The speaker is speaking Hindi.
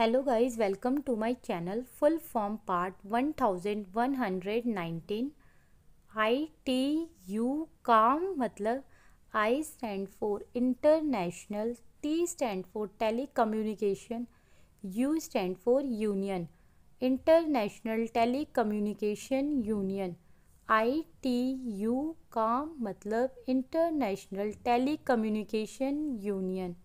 hello guys welcome to my channel full form part 1119 I T U काम मतलब I stand for international T stand for telecommunication U stand for union international telecommunication union I T U काम मतलब इंटरनेशनल टेलीकम्युनिकेशन यूनियन